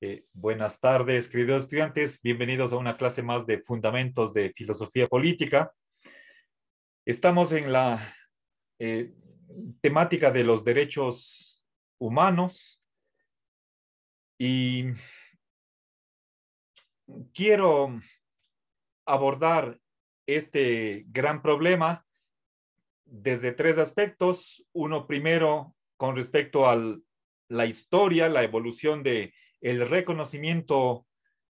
Eh, buenas tardes, queridos estudiantes. Bienvenidos a una clase más de Fundamentos de Filosofía Política. Estamos en la eh, temática de los derechos humanos y quiero abordar este gran problema desde tres aspectos. Uno primero con respecto a la historia, la evolución de el reconocimiento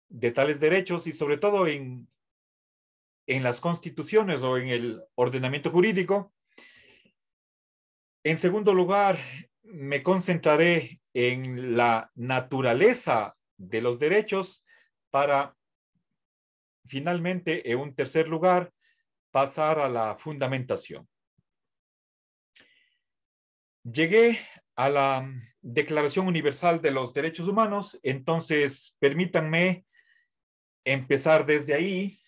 de tales derechos y sobre todo en, en las constituciones o en el ordenamiento jurídico. En segundo lugar, me concentraré en la naturaleza de los derechos para finalmente, en un tercer lugar, pasar a la fundamentación. Llegué a la Declaración Universal de los Derechos Humanos. Entonces, permítanme empezar desde ahí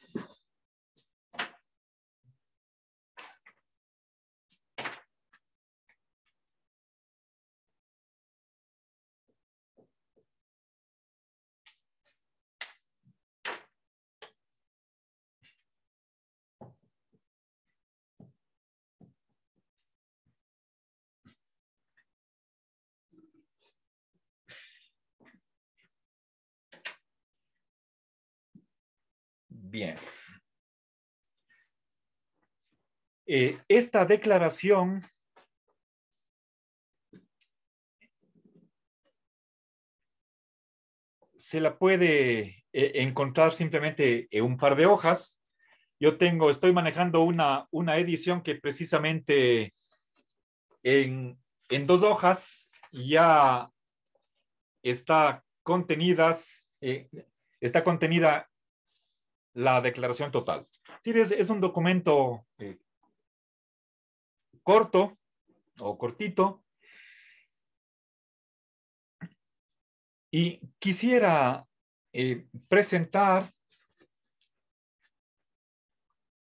Bien. Eh, esta declaración se la puede eh, encontrar simplemente en un par de hojas. Yo tengo, estoy manejando una, edición que precisamente en, dos hojas ya está contenidas, eh, está contenida la declaración total. Sí, es, un documento eh, corto o cortito. Y quisiera eh, presentar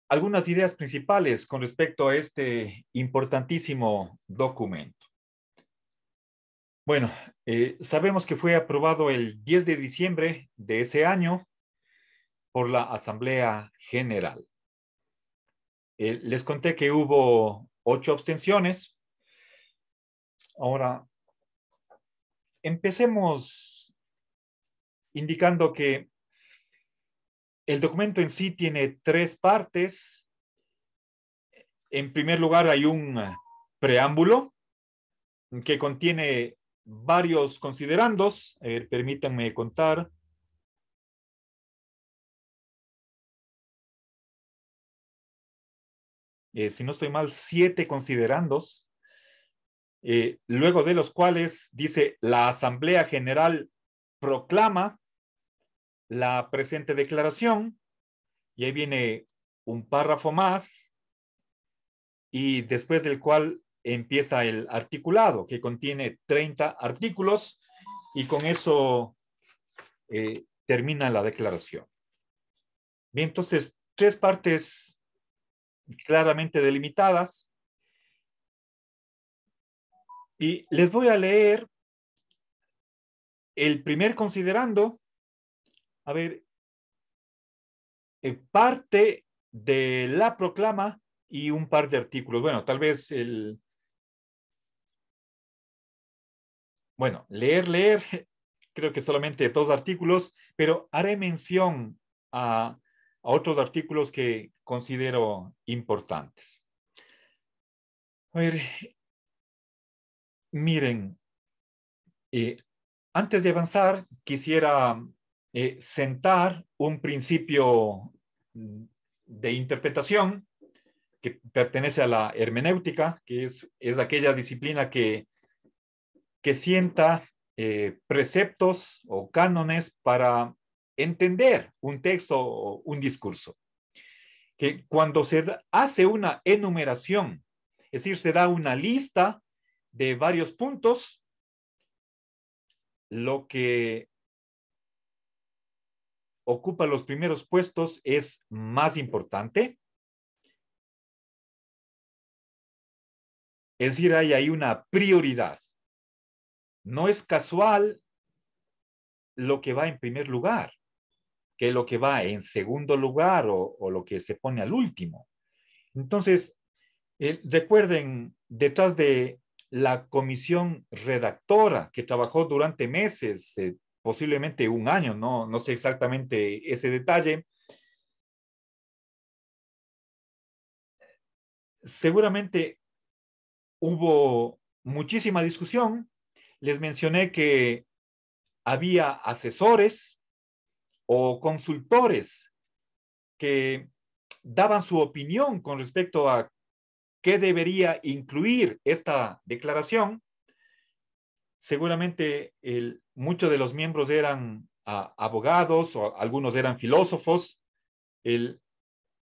algunas ideas principales con respecto a este importantísimo documento. Bueno, eh, sabemos que fue aprobado el 10 de diciembre de ese año por la Asamblea General. Eh, les conté que hubo ocho abstenciones. Ahora, empecemos indicando que el documento en sí tiene tres partes. En primer lugar, hay un preámbulo que contiene varios considerandos. permítanme contar. Eh, si no estoy mal, siete considerandos, eh, luego de los cuales dice la Asamblea General proclama la presente declaración, y ahí viene un párrafo más, y después del cual empieza el articulado, que contiene 30 artículos, y con eso eh, termina la declaración. Bien, entonces, tres partes claramente delimitadas. Y les voy a leer el primer considerando, a ver, parte de la proclama y un par de artículos. Bueno, tal vez el... Bueno, leer, leer, creo que solamente dos artículos, pero haré mención a a otros artículos que considero importantes. A ver, miren, eh, antes de avanzar, quisiera eh, sentar un principio de interpretación que pertenece a la hermenéutica, que es, es aquella disciplina que, que sienta eh, preceptos o cánones para entender un texto o un discurso. Que cuando se hace una enumeración, es decir, se da una lista de varios puntos, lo que ocupa los primeros puestos es más importante. Es decir, hay ahí una prioridad. No es casual lo que va en primer lugar que es lo que va en segundo lugar o, lo que se pone al último. Entonces, eh, recuerden, detrás de la comisión redactora que trabajó durante meses, eh, posiblemente un año, no, no sé exactamente ese detalle, seguramente hubo muchísima discusión. Les mencioné que había asesores consultores que daban su opinión con respecto a qué debería incluir esta declaración, seguramente el, muchos de los miembros eran ah, abogados o algunos eran filósofos el,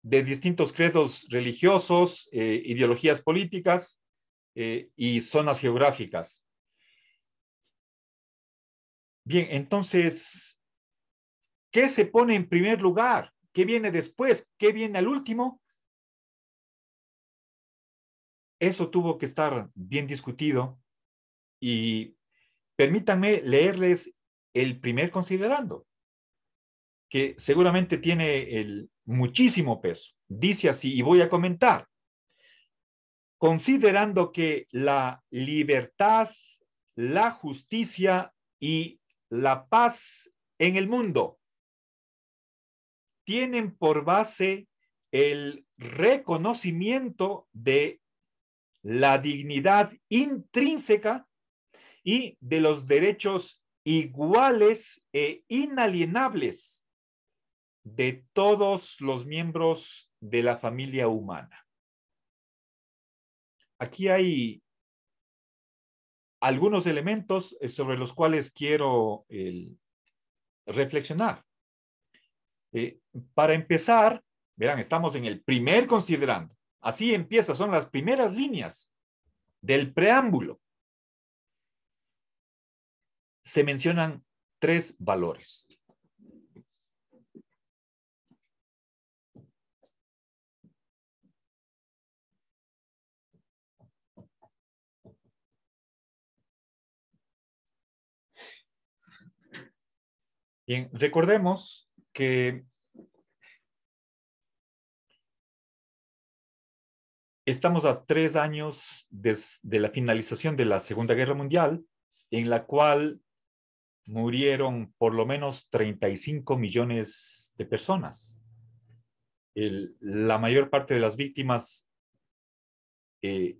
de distintos credos religiosos, eh, ideologías políticas eh, y zonas geográficas. Bien, entonces ¿Qué se pone en primer lugar? ¿Qué viene después? ¿Qué viene al último? Eso tuvo que estar bien discutido y permítanme leerles el primer considerando, que seguramente tiene el muchísimo peso. Dice así, y voy a comentar, considerando que la libertad, la justicia y la paz en el mundo tienen por base el reconocimiento de la dignidad intrínseca y de los derechos iguales e inalienables de todos los miembros de la familia humana. Aquí hay algunos elementos eh, sobre los cuales quiero reflexionar. Eh, para empezar, verán, estamos en el primer considerando. Así empieza, son las primeras líneas del preámbulo. Se mencionan tres valores. Bien, recordemos estamos a tres años desde la finalización de la Segunda Guerra Mundial, en la cual murieron por lo menos 35 millones de personas. la mayor parte de las víctimas eh,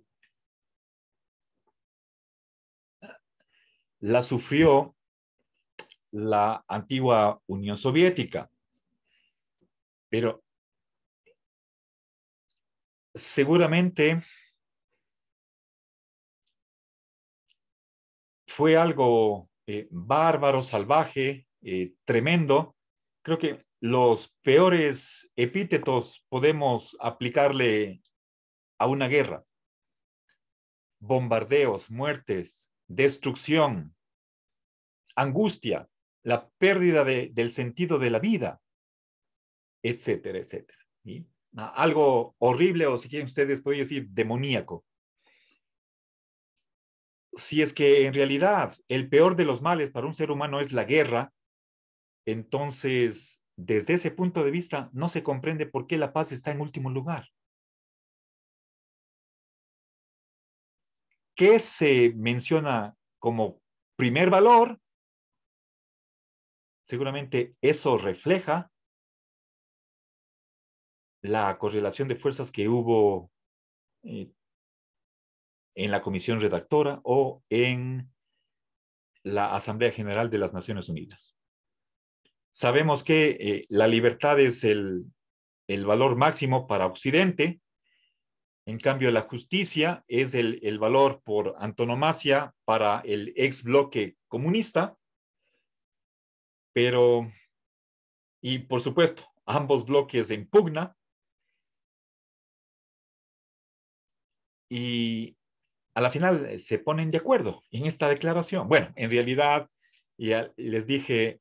la sufrió la antigua Unión Soviética. Pero seguramente fue algo eh, bárbaro, salvaje, eh, tremendo. Creo que los peores epítetos podemos aplicarle a una guerra. Bombardeos, muertes, destrucción, angustia, la pérdida del sentido de la vida, etcétera, etcétera. Ah, algo horrible o si quieren ustedes pueden decir demoníaco. Si es que en realidad el peor de los males para un ser humano es la guerra, entonces desde ese punto de vista no se comprende por qué la paz está en último lugar. ¿Qué se menciona como primer valor seguramente eso refleja la correlación de fuerzas que hubo eh, en la comisión redactora o en la Asamblea General de las Naciones Unidas. Sabemos que eh, la libertad es el, el, valor máximo para Occidente, en cambio la justicia es el, el valor por antonomasia para el ex bloque comunista, pero, y por supuesto, ambos bloques en pugna. Y a la final eh, se ponen de acuerdo en esta declaración. Bueno, en realidad, ya les dije,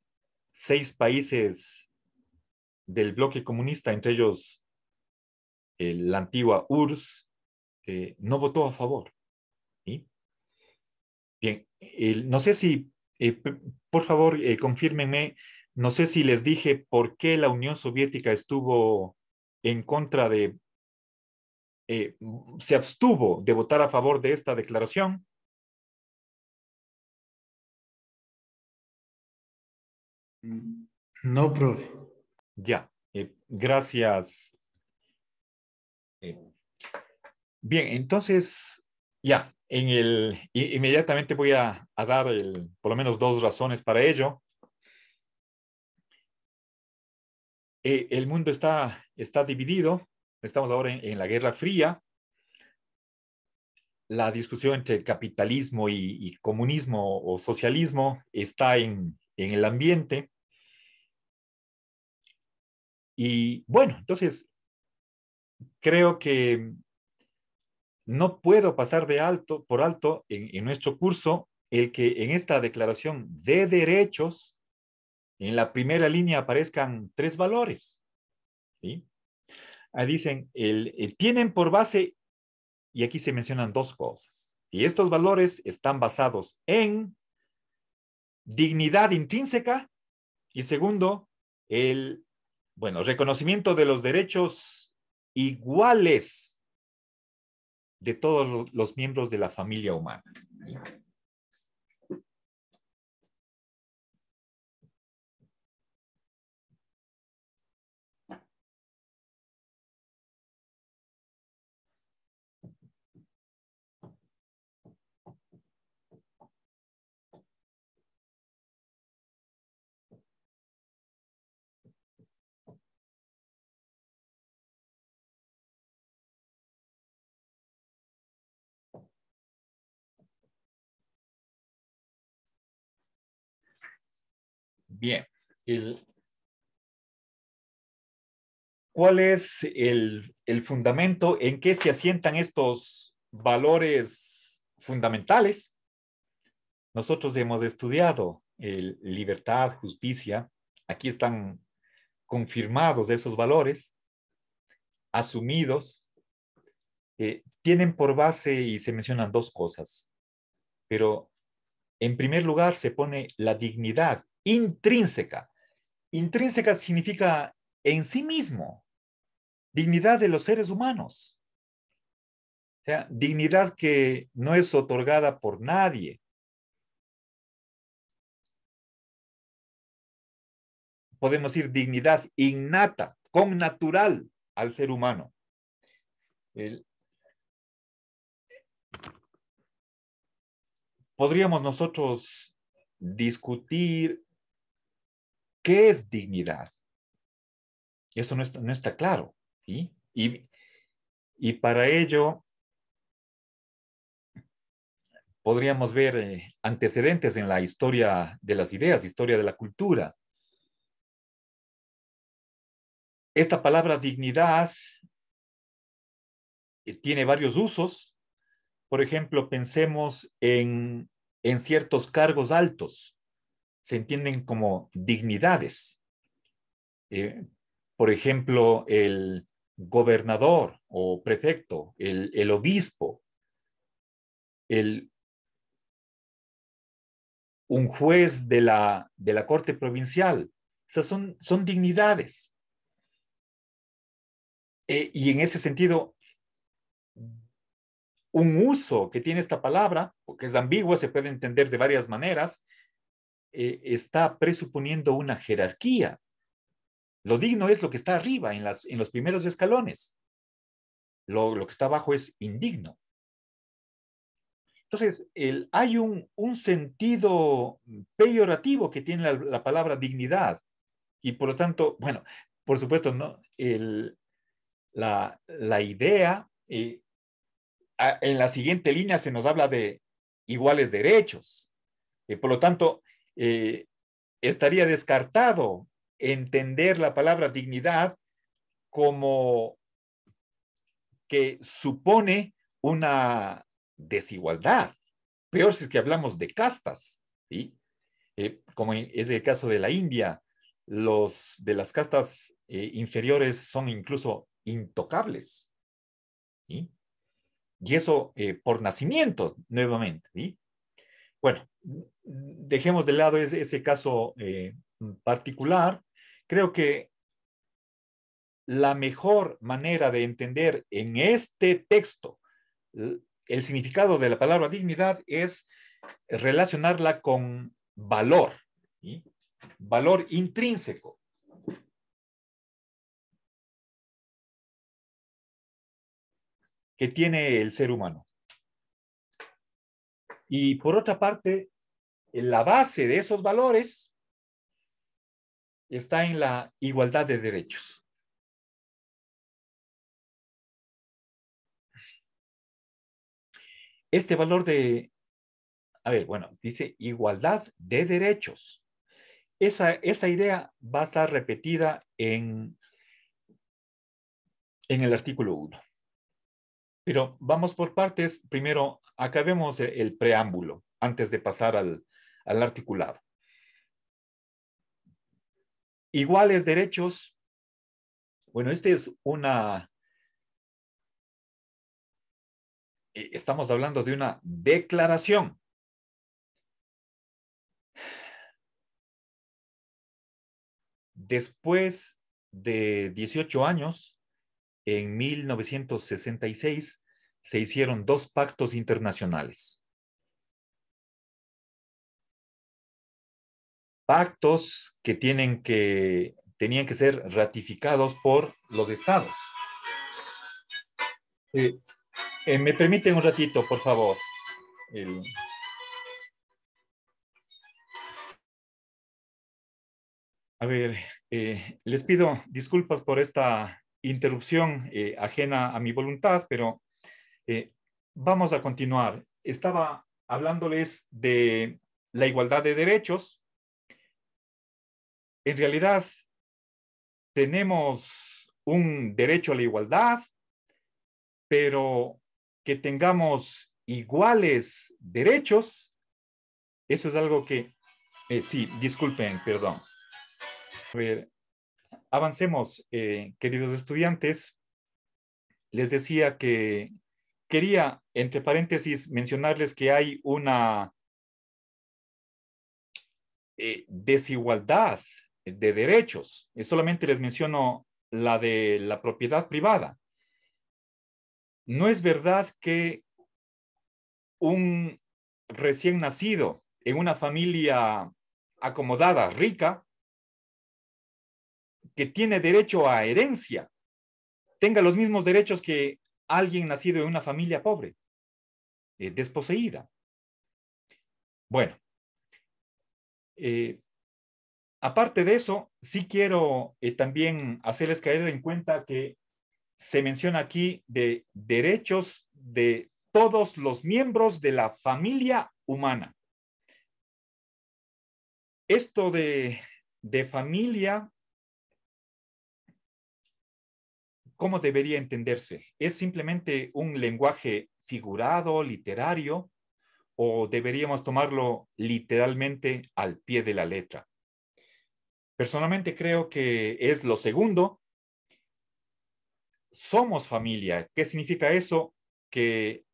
seis países del bloque comunista, entre ellos eh, la antigua URSS, eh, no votó a favor. Bien, no sé si eh, por favor, eh, confírmenme, no sé si les dije por qué la Unión Soviética estuvo en contra de, eh, se abstuvo de votar a favor de esta declaración. No, profe. Ya, gracias. Bien, entonces, ya, el, inmediatamente voy a, dar por lo menos dos razones para ello. E, el mundo está, está dividido, estamos ahora en, la Guerra Fría, la discusión entre capitalismo y, comunismo o socialismo está en, el ambiente. Y bueno, entonces creo que no puedo pasar de alto, por alto en, nuestro curso el que en esta declaración de derechos, en la primera línea aparezcan tres valores. Ahí dicen, tienen por base, y aquí se mencionan dos cosas. Y estos valores están basados en dignidad intrínseca y segundo, el, bueno, reconocimiento de los derechos iguales de todos los miembros de la familia humana. Bien. ¿Cuál es el, fundamento? ¿En qué se asientan estos valores fundamentales? Nosotros hemos estudiado libertad, justicia. Aquí están confirmados esos valores, asumidos. Eh, tienen por base y se mencionan dos cosas, pero en primer lugar se pone la dignidad intrínseca. Intrínseca significa en sí mismo, dignidad de los seres humanos. O sea, dignidad que no es otorgada por nadie. Podemos decir dignidad innata, natural al ser humano. podríamos nosotros discutir ¿Qué es dignidad? Eso no está, claro. Y, para ello podríamos ver eh, antecedentes en la historia de las ideas, historia de la cultura. Esta palabra dignidad eh, tiene varios usos. Por ejemplo, pensemos en ciertos cargos altos se entienden como dignidades. Eh, por ejemplo, el gobernador o prefecto, el, obispo, el, un juez de la, corte provincial. son, dignidades. Eh, y en ese sentido, un uso que tiene esta palabra, porque es ambigua, se puede entender de varias maneras, eh, está presuponiendo una jerarquía. Lo digno es lo que está arriba, en, las, en los primeros escalones. Lo, que está abajo es indigno. Entonces, el, hay un, un, sentido peyorativo que tiene la, palabra dignidad. Y por lo tanto, bueno, por supuesto, ¿no? El, la, la, idea, eh, en la siguiente línea se nos habla de iguales derechos. Y por lo tanto, eh, estaría descartado entender la palabra dignidad como que supone una desigualdad. Peor si es que hablamos de castas, ¿sí? Eh, como es el caso de la India, los de las castas eh, inferiores son incluso intocables. Y eso por nacimiento, nuevamente. Bueno, dejemos de lado ese, caso eh, particular. Creo que la mejor manera de entender en este texto el significado de la palabra dignidad es relacionarla con valor, valor intrínseco. que tiene el ser humano. Y por otra parte, en la base de esos valores está en la igualdad de derechos. Este valor de, a ver, bueno, dice igualdad de derechos. Esa, idea va a estar repetida en, en el artículo 1. Pero vamos por partes. Primero, acabemos el preámbulo antes de pasar al, articulado. Iguales derechos. Bueno, este es una... Eh, estamos hablando de una declaración. Después de 18 años, en 1966 se hicieron dos pactos internacionales. Pactos que, tienen que tenían que ser ratificados por los estados. Eh, eh, ¿Me permiten un ratito, por favor? A ver, eh, les pido disculpas por esta interrupción eh, ajena a mi voluntad, pero eh, vamos a continuar. Estaba hablándoles de la igualdad de derechos. En realidad, tenemos un derecho a la igualdad, pero que tengamos iguales derechos, eso es algo que, eh, sí, disculpen, perdón. A ver, avancemos, eh, queridos estudiantes. Les decía que quería, entre paréntesis, mencionarles que hay una eh, desigualdad de derechos. Solamente les menciono la de la propiedad privada. No es verdad que un recién nacido en una familia acomodada, rica, que tiene derecho a herencia tenga los mismos derechos que alguien nacido en una familia pobre, eh, desposeída. Bueno, eh, aparte de eso, sí quiero eh, también hacerles caer en cuenta que se menciona aquí de derechos de todos los miembros de la familia humana. Esto de, de familia cómo debería entenderse? ¿Es simplemente un lenguaje figurado, literario, o deberíamos tomarlo literalmente al pie de la letra? Personalmente creo que es lo segundo. Somos familia. ¿Qué significa eso? Que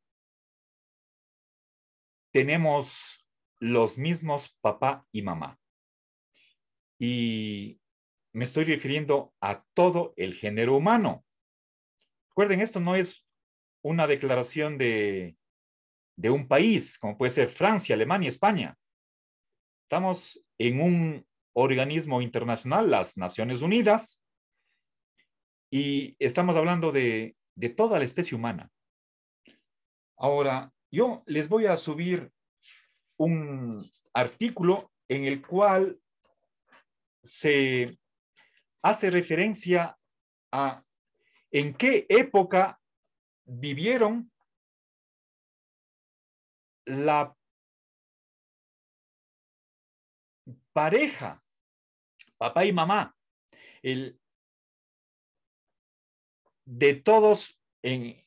tenemos los mismos papá y mamá. Y me estoy refiriendo a todo el género humano. Recuerden, esto no es una declaración de, un país, como puede ser Francia, Alemania, España. Estamos en un organismo internacional, las Naciones Unidas, y estamos hablando de, de toda la especie humana. Ahora, yo les voy a subir un artículo en el cual se hace referencia a en qué época vivieron la pareja, papá y mamá, de todos en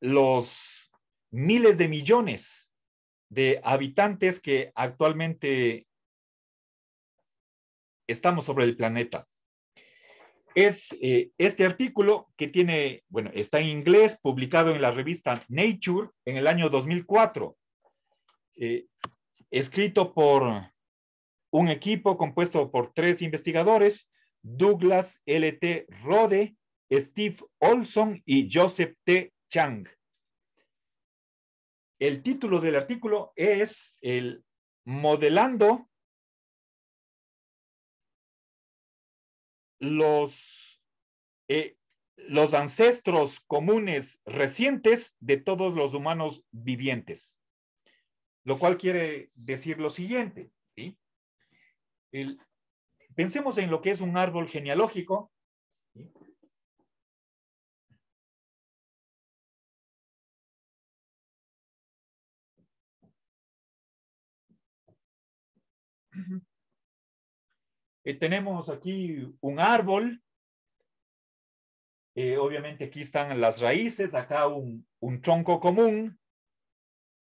los miles de millones de habitantes que actualmente estamos sobre el planeta es eh, este artículo que tiene, bueno, está en inglés, publicado en la revista Nature en el año 2004, eh, escrito por un equipo compuesto por tres investigadores, Douglas L.T. Rode, Steve Olson y Joseph T. Chang. El título del artículo es el Modelando los, eh, los ancestros comunes recientes de todos los humanos vivientes. Lo cual quiere decir lo siguiente. pensemos en lo que es un árbol genealógico. Eh, tenemos aquí un árbol. Eh, obviamente aquí están las raíces, acá un, un, tronco común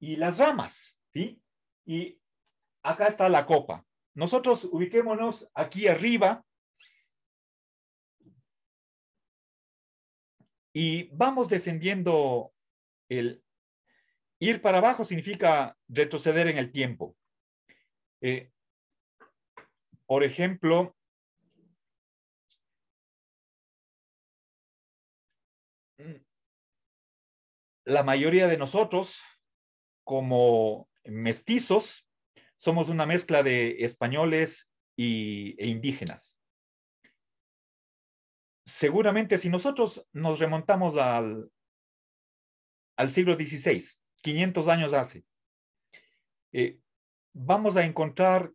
y las ramas, ¿sí? Y acá está la copa. Nosotros ubiquémonos aquí arriba y vamos descendiendo el... Ir para abajo significa retroceder en el tiempo. Eh, por ejemplo, mm, la mayoría de nosotros, como mestizos, somos una mezcla de españoles y, e indígenas. Seguramente si nosotros nos remontamos al, siglo XVI, 500 años hace, eh, vamos a encontrar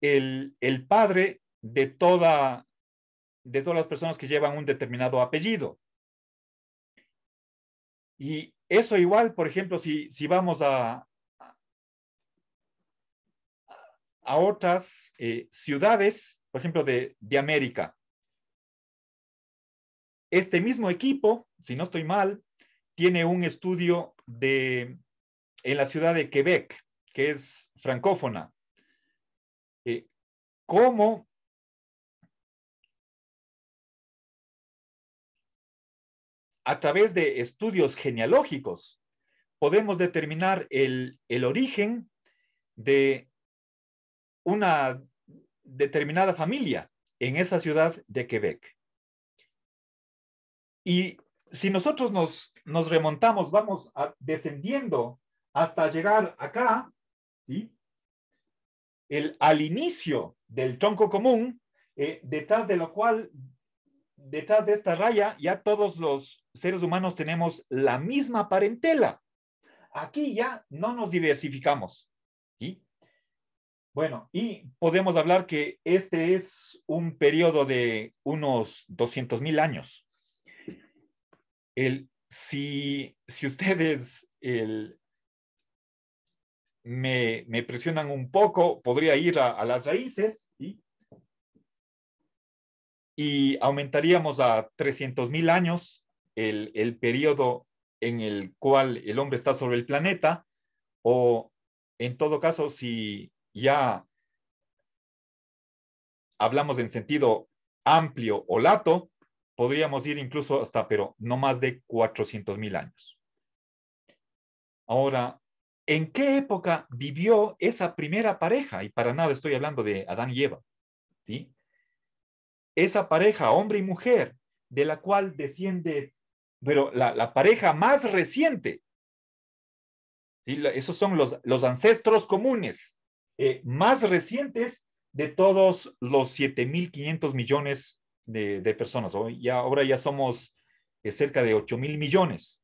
el, padre de, toda, de todas las personas que llevan un determinado apellido. Y eso igual, por ejemplo, si, vamos a, a otras eh, ciudades, por ejemplo, de, de, América. Este mismo equipo, si no estoy mal, tiene un estudio de, en la ciudad de Quebec, que es francófona cómo a través de estudios genealógicos podemos determinar el, el origen de una determinada familia en esa ciudad de Quebec. Y si nosotros nos, nos remontamos, vamos descendiendo hasta llegar acá, ¿sí? el, al inicio del tronco común, eh, detrás de lo cual, detrás de esta raya, ya todos los seres humanos tenemos la misma parentela. Aquí ya no nos diversificamos. Bueno, y podemos hablar que este es un periodo de unos 200.000 mil años. El, si, si ustedes el, me, presionan un poco, podría ir a, las raíces y aumentaríamos a mil años el, el periodo en el cual el hombre está sobre el planeta, o en todo caso, si ya hablamos en sentido amplio o lato, podríamos ir incluso hasta, pero no más de 400 mil años. Ahora, ¿En qué época vivió esa primera pareja? Y para nada estoy hablando de Adán y Eva. ¿sí? Esa pareja, hombre y mujer, de la cual desciende, pero la, pareja más reciente. Esos son los, ancestros comunes eh, más recientes de todos los 7.500 millones de, personas. Hoy ya, ahora ya somos eh, cerca de 8.000 millones.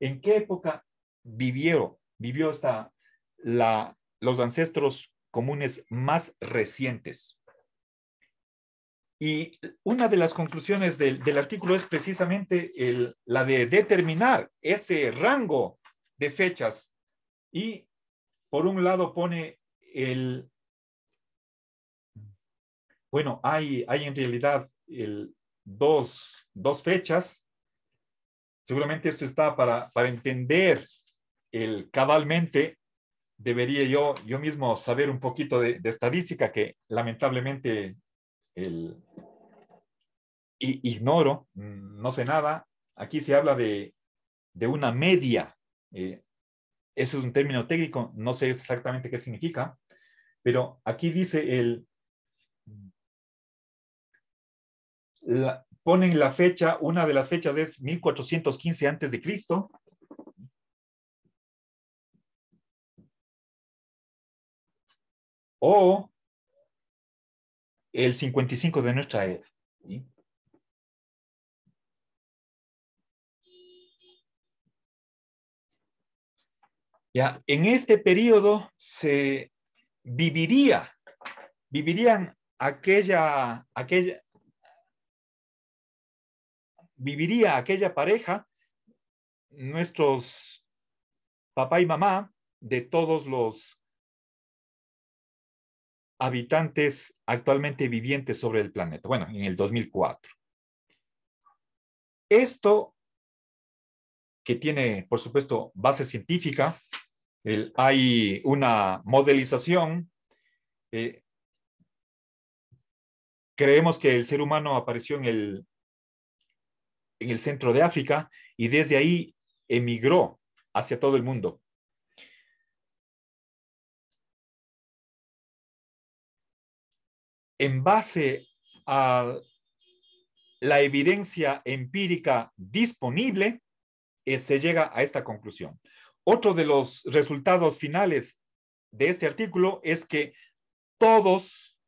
¿En qué época vivieron? vivió hasta la, los ancestros comunes más recientes. Y una de las conclusiones del, artículo es precisamente el, la de determinar ese rango de fechas. Y por un lado pone el... Bueno, hay, hay en realidad el, dos, dos fechas. Seguramente esto está para, para entender el cabalmente debería yo, yo mismo saber un poquito de, estadística que lamentablemente el, ignoro, mm, no sé nada. Aquí se habla de, de una media. Eh, ese es un término técnico, no sé exactamente qué significa, pero aquí dice el... ponen la fecha, una de las fechas es 1415 antes de Cristo, o el 55 de nuestra era. Ya, en este periodo se viviría, vivirían aquella, aquella, viviría aquella pareja, nuestros papá y mamá de todos los habitantes actualmente vivientes sobre el planeta, bueno, en el 2004. Esto, que tiene, por supuesto, base científica, hay una modelización. Eh, creemos que el ser humano apareció en el, en el centro de África y desde ahí emigró hacia todo el mundo. en base a la evidencia empírica disponible, eh, se llega a esta conclusión. Otro de los resultados finales de este artículo es que todos,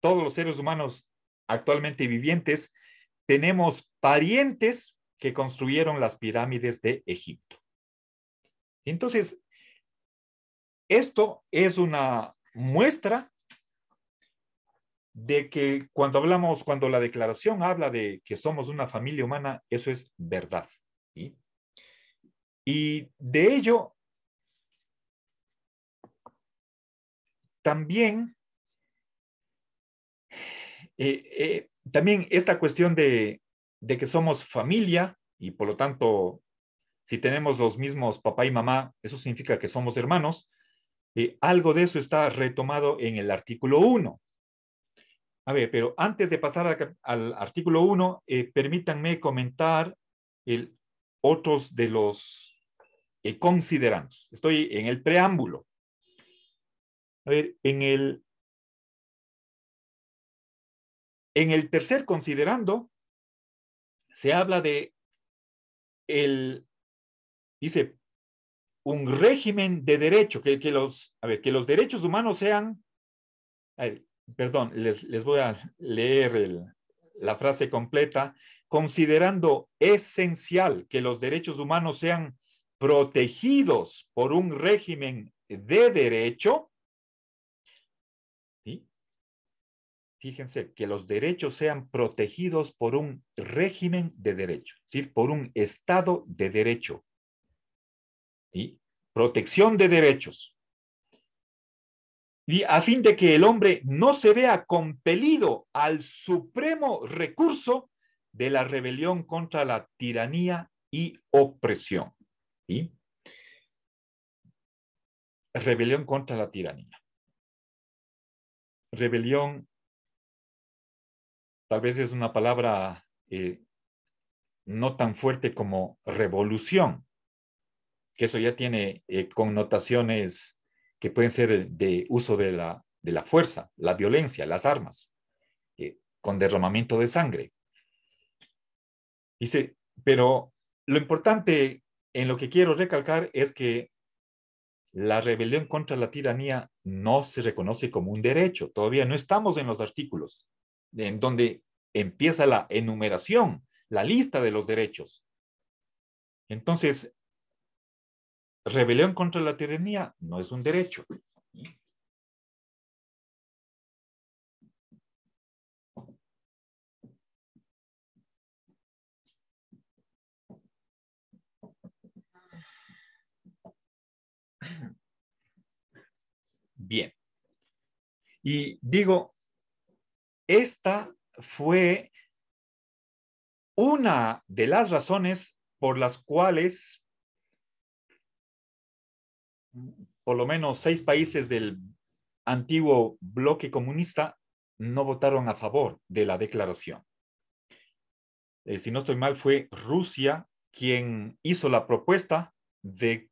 todos los seres humanos actualmente vivientes, tenemos parientes que construyeron las pirámides de Egipto. Entonces, esto es una muestra de que cuando hablamos, cuando la declaración habla de que somos una familia humana, eso es verdad. Y de ello, también, eh, eh, también esta cuestión de que somos familia y por lo tanto, si tenemos los mismos papá y mamá, eso significa que somos hermanos, eh, algo de eso está retomado en el artículo 1. A ver, pero antes de pasar al artículo 1, eh, permítanme comentar el, otros de los eh, considerandos. Estoy en el preámbulo. A ver, en el, en el tercer considerando se habla de el, dice, un régimen de derecho, que, que, los, ver, que los derechos humanos sean, perdón, les, voy a leer el, la frase completa, considerando esencial que los derechos humanos sean protegidos por un régimen de derecho, fíjense, que los derechos sean protegidos por un régimen de derecho, decir por un Estado de derecho protección de derechos. Y a fin de que el hombre no se vea compelido al supremo recurso de la rebelión contra la tiranía y opresión. Rebelión contra la tiranía. Rebelión, tal vez es una palabra eh, no tan fuerte como revolución, que eso ya tiene eh, connotaciones que pueden ser de uso de la, fuerza, la violencia, las armas, eh, con derramamiento de sangre. Dice, pero lo importante en lo que quiero recalcar es que la rebelión contra la tiranía no se reconoce como un derecho. Todavía no estamos en los artículos en donde empieza la enumeración, la lista de los derechos. Entonces, rebelión contra la tiranía no es un derecho. Bien. Y digo, esta fue una de las razones por las cuales por lo menos seis países del antiguo bloque comunista no votaron a favor de la declaración. Eh, si no estoy mal, fue Rusia quien hizo la propuesta de,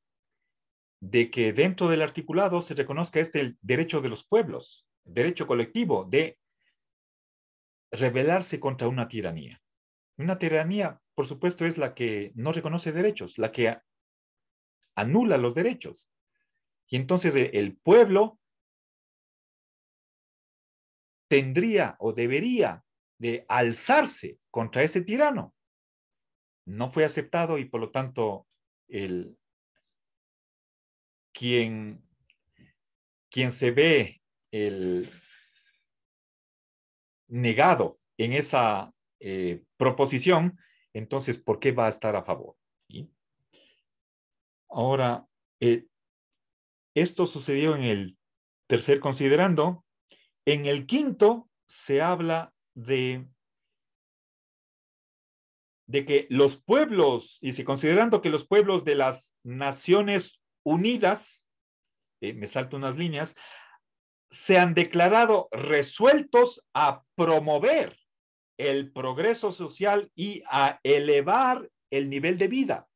de que dentro del articulado se reconozca este derecho de los pueblos, derecho colectivo de rebelarse contra una tiranía. Una tiranía, por supuesto, es la que no reconoce derechos, la que anula los derechos. Y entonces eh, el pueblo tendría o debería de alzarse contra ese tirano. No fue aceptado y por lo tanto el, quien, quien se ve el negado en esa eh, proposición, entonces, ¿por qué va a estar a favor? Ahora, eh, esto sucedió en el tercer considerando. En el quinto se habla de de que los pueblos, y si considerando que los pueblos de las Naciones Unidas, eh, me salto unas líneas, se han declarado resueltos a promover el progreso social y a elevar el nivel de vida,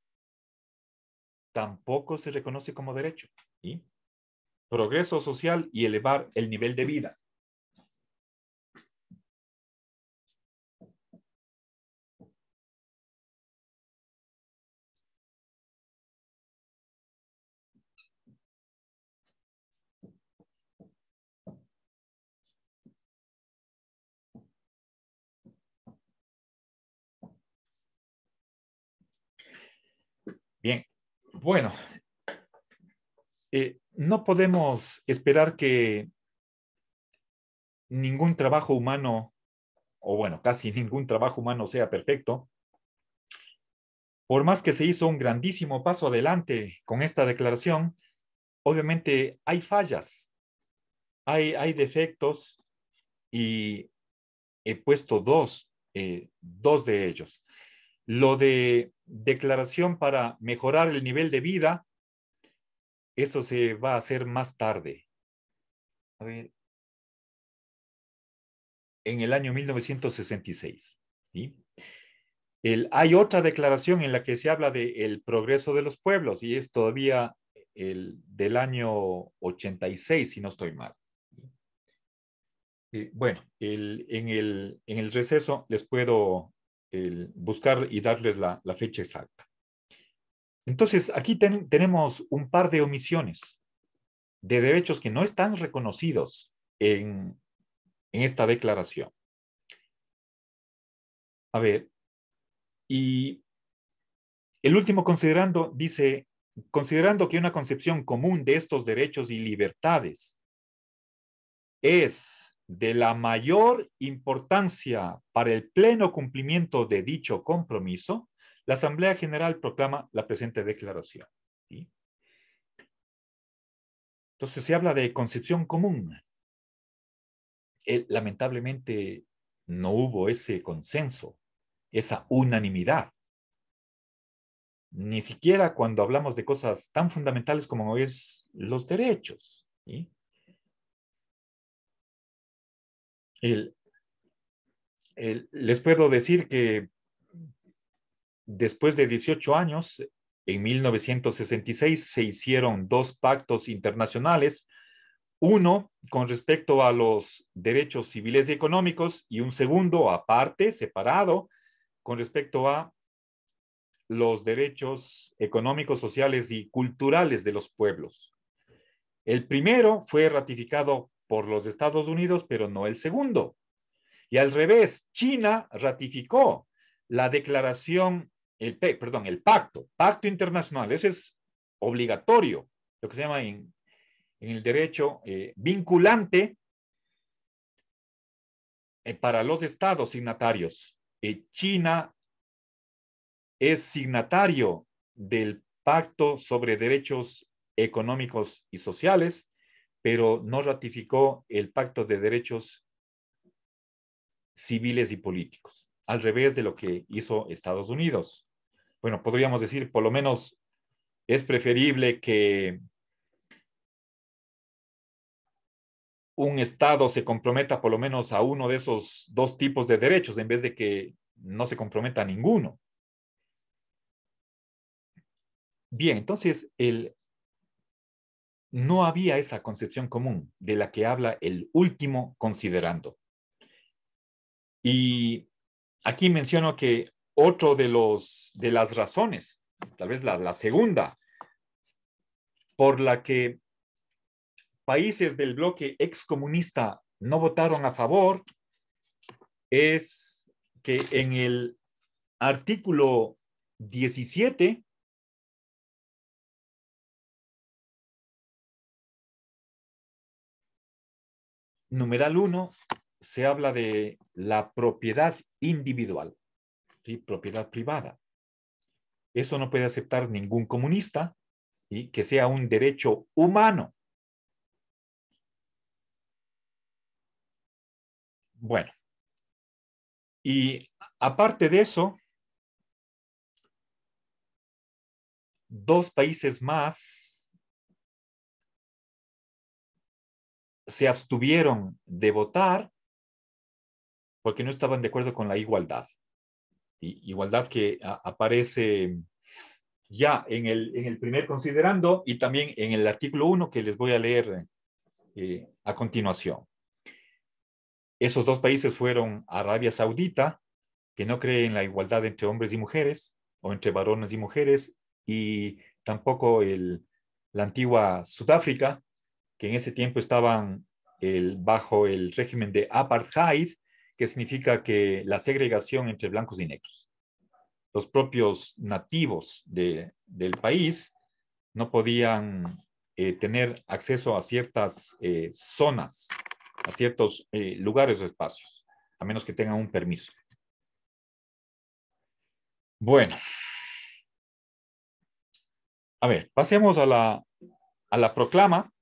tampoco se reconoce como derecho progreso social y elevar el nivel de vida. Bien, bueno, eh, no podemos esperar que ningún trabajo humano, o bueno, casi ningún trabajo humano sea perfecto, por más que se hizo un grandísimo paso adelante con esta declaración, obviamente hay fallas, hay, hay defectos y he puesto dos, eh, dos de ellos. Lo de declaración para mejorar el nivel de vida, eso se va a hacer más tarde. A ver. En el año 1966. hay otra declaración en la que se habla del progreso de los pueblos y es todavía el, del año 86, si no estoy mal. Eh, bueno, en, el, receso les puedo buscar y darles la fecha exacta. Entonces, aquí tenemos un par de omisiones de derechos que no están reconocidos en, en esta declaración. A ver, y el último considerando dice, considerando que una concepción común de estos derechos y libertades es de la mayor importancia para el pleno cumplimiento de dicho compromiso, la Asamblea General proclama la presente declaración. Entonces se habla de concepción común. Eh, lamentablemente no hubo ese consenso, esa unanimidad. Ni siquiera cuando hablamos de cosas tan fundamentales como es los derechos. les puedo decir que después de 18 años, en 1966 se hicieron dos pactos internacionales, uno con respecto a los derechos civiles y económicos y un segundo aparte, separado, con respecto a los derechos económicos, sociales y culturales de los pueblos. El primero fue ratificado por los Estados Unidos, pero no el segundo. Y al revés, China ratificó la Declaración el, perdón, el pacto, pacto internacional, ese es obligatorio, lo que se llama en, el derecho eh, vinculante eh, para los estados signatarios. Eh, China es signatario del pacto sobre derechos económicos y sociales, pero no ratificó el pacto de derechos civiles y políticos, al revés de lo que hizo Estados Unidos bueno, podríamos decir, por lo menos es preferible que un Estado se comprometa por lo menos a uno de esos dos tipos de derechos en vez de que no se comprometa a ninguno. Bien, entonces no había esa concepción común de la que habla el último considerando. Y aquí menciono que otro de, los, de las razones, tal vez la, la segunda, por la que países del bloque excomunista no votaron a favor es que en el artículo 17 numeral 1 se habla de la propiedad individual propiedad privada. Eso no puede aceptar ningún comunista y que sea un derecho humano. Bueno, y aparte de eso, dos países más se abstuvieron de votar porque no estaban de acuerdo con la igualdad igualdad que aparece ya en el, primer considerando y también en el artículo 1 que les voy a leer eh, a continuación. Esos dos países fueron Arabia Saudita, que no cree en la igualdad entre hombres y mujeres, o entre varones y mujeres, y tampoco el, la antigua Sudáfrica, que en ese tiempo estaban bajo el régimen de apartheid, que significa que la segregación entre blancos y negros. Los propios nativos del país no podían eh, tener acceso a ciertas eh, zonas, a ciertos eh, lugares o espacios, a menos que tengan un permiso. Bueno, a ver, pasemos a la, a la proclama.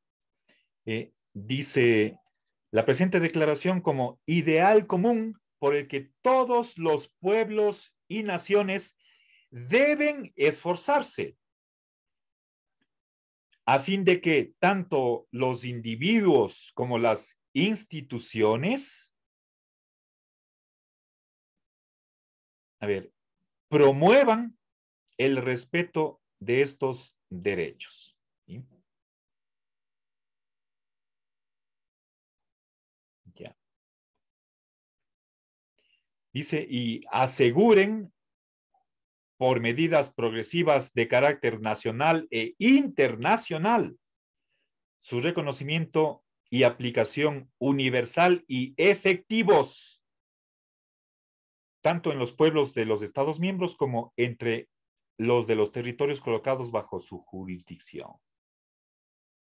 dice la presente declaración como ideal común por el que todos los pueblos y naciones deben esforzarse a fin de que tanto los individuos como las instituciones, promuevan el respeto de estos derechos. Dice, y aseguren por medidas progresivas de carácter nacional e internacional su reconocimiento y aplicación universal y efectivos, tanto en los pueblos de los Estados miembros como entre los de los territorios colocados bajo su jurisdicción.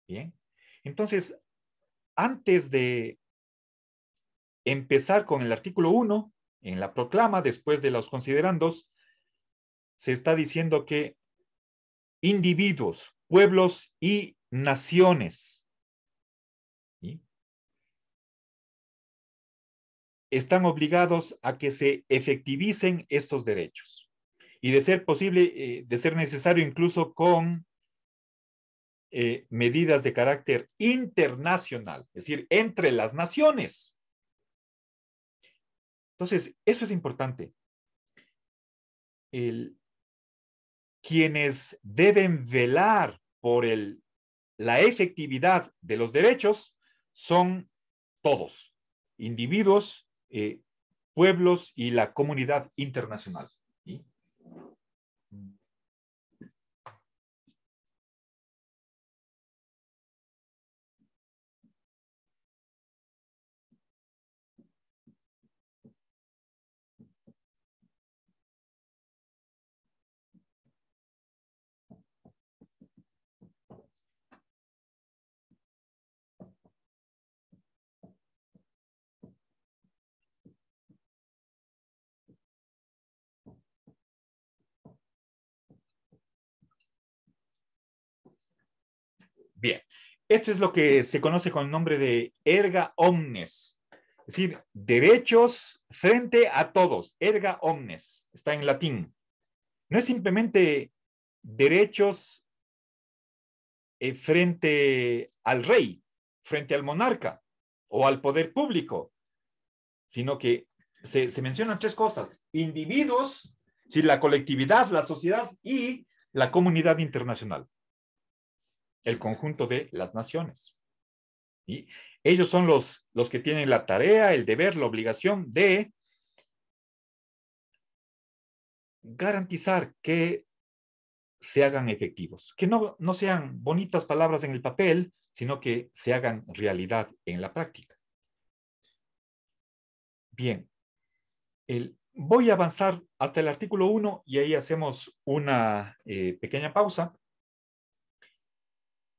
Bien, entonces, antes de empezar con el artículo 1, en la proclama, después de los considerandos, se está diciendo que individuos, pueblos y naciones están obligados a que se efectivicen estos derechos. Y de ser posible, eh, de ser necesario incluso con eh, medidas de carácter internacional, es decir, entre las naciones. Entonces, eso es importante. quienes deben velar por la efectividad de los derechos son todos, individuos, eh, pueblos y la comunidad internacional. Esto es lo que se conoce con el nombre de erga omnes, es decir, derechos frente a todos, erga omnes, está en latín. No es simplemente derechos eh, frente al rey, frente al monarca o al poder público, sino que se, mencionan tres cosas, individuos, la colectividad, la sociedad y la comunidad internacional el conjunto de las naciones. y Ellos son los, los que tienen la tarea, el deber, la obligación de garantizar que se hagan efectivos, que no, no sean bonitas palabras en el papel, sino que se hagan realidad en la práctica. Bien, el, voy a avanzar hasta el artículo 1 y ahí hacemos una eh, pequeña pausa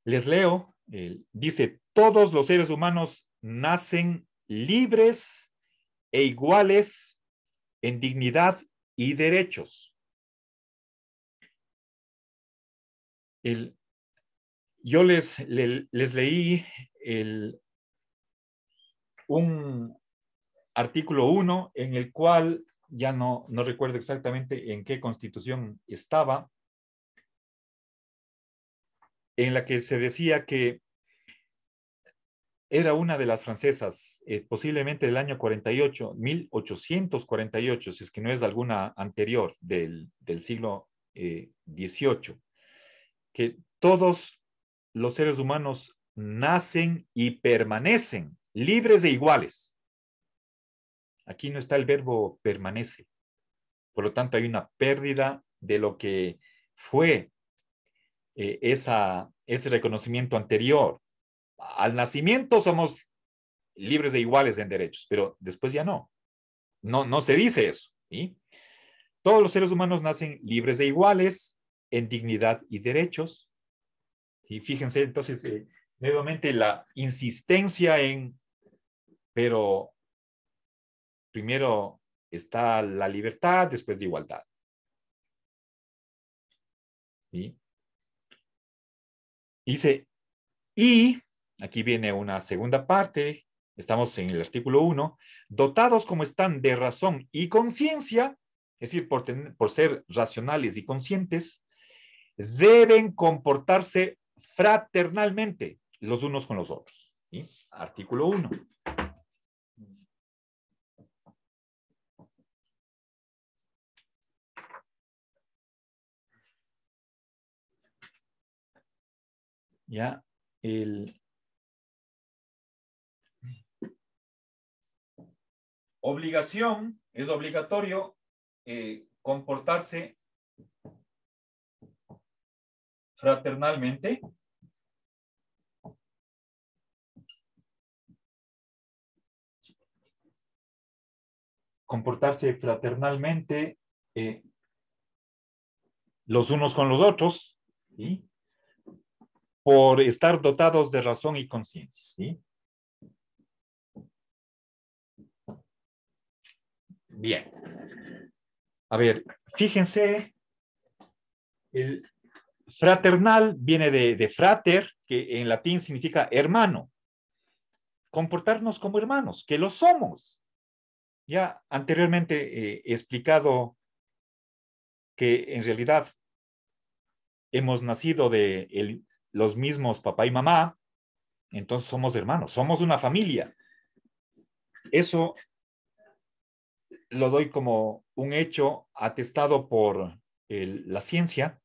les leo, eh, dice, todos los seres humanos nacen libres e iguales en dignidad y derechos. yo les, les leí el, un artículo 1 en el cual, ya no, no recuerdo exactamente en qué constitución estaba, en la que se decía que era una de las francesas, eh, posiblemente del año 48, 1848, si es que no es alguna anterior del, siglo XVIII, eh, que todos los seres humanos nacen y permanecen libres e iguales. Aquí no está el verbo permanece. Por lo tanto, hay una pérdida de lo que fue eh, ese reconocimiento anterior. Al nacimiento somos libres e iguales en derechos, pero después ya no. No, no se dice eso. Todos los seres humanos nacen libres e iguales en dignidad y derechos. fíjense entonces eh, nuevamente la insistencia en, pero primero está la libertad, después la igualdad. ¿Sí? Dice, y aquí viene una segunda parte, estamos en el artículo 1, dotados como están de razón y conciencia, es decir, por, ser racionales y conscientes, deben comportarse fraternalmente los unos con los otros. Artículo 1. ¿ya? El... Obligación, es obligatorio eh, comportarse fraternalmente. Comportarse fraternalmente eh, los unos con los otros. y por estar dotados de razón y conciencia. ¿sí? Bien. A ver, fíjense, el fraternal viene de, frater, que en latín significa hermano. Comportarnos como hermanos, que lo somos. Ya anteriormente he eh, explicado que en realidad hemos nacido del el los mismos papá y mamá, entonces somos hermanos, somos una familia. Eso lo doy como un hecho atestado por la ciencia.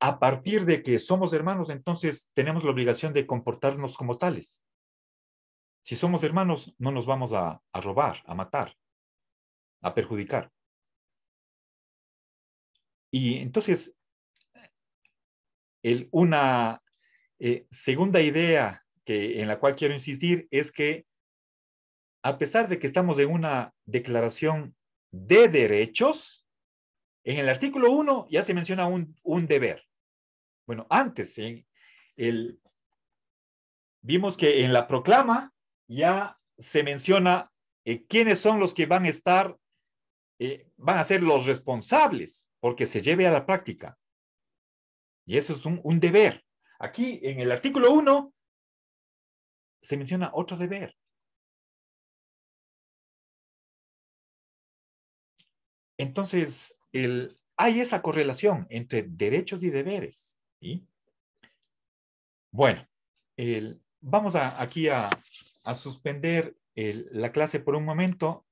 A partir de que somos hermanos, entonces tenemos la obligación de comportarnos como tales. Si somos hermanos, no nos vamos a robar, a matar, a perjudicar. Y entonces una eh, segunda idea que, en la cual quiero insistir es que a pesar de que estamos en una declaración de derechos, en el artículo 1 ya se menciona un, deber. Bueno, antes ¿eh? vimos que en la proclama ya se menciona eh, quiénes son los que van a estar, van a ser los responsables porque se lleve a la práctica. Y eso es un, deber. Aquí en el artículo 1 se menciona otro deber. Entonces, hay esa correlación entre derechos y deberes. Bueno, vamos aquí a, suspender la clase por un momento